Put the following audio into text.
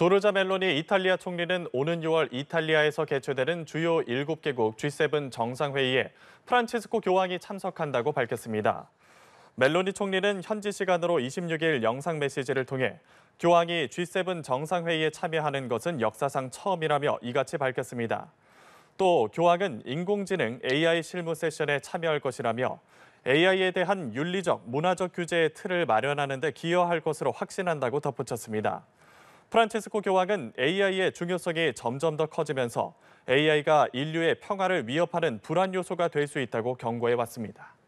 조르자 멜로니 이탈리아 총리는 오는 6월 이탈리아에서 개최되는 주요 7개국 G7 정상회의에 프란치스코 교황이 참석한다고 밝혔습니다. 멜로니 총리는 현지 시간으로 26일 영상 메시지를 통해 교황이 G7 정상회의에 참여하는 것은 역사상 처음이라며 이같이 밝혔습니다. 또 교황은 인공지능 AI 실무 세션에 참여할 것이라며 AI에 대한 윤리적, 문화적 규제의 틀을 마련하는 데 기여할 것으로 확신한다고 덧붙였습니다. 프란체스코 교황은 AI의 중요성이 점점 더 커지면서 AI가 인류의 평화를 위협하는 불안 요소가 될 수 있다고 경고해 왔습니다.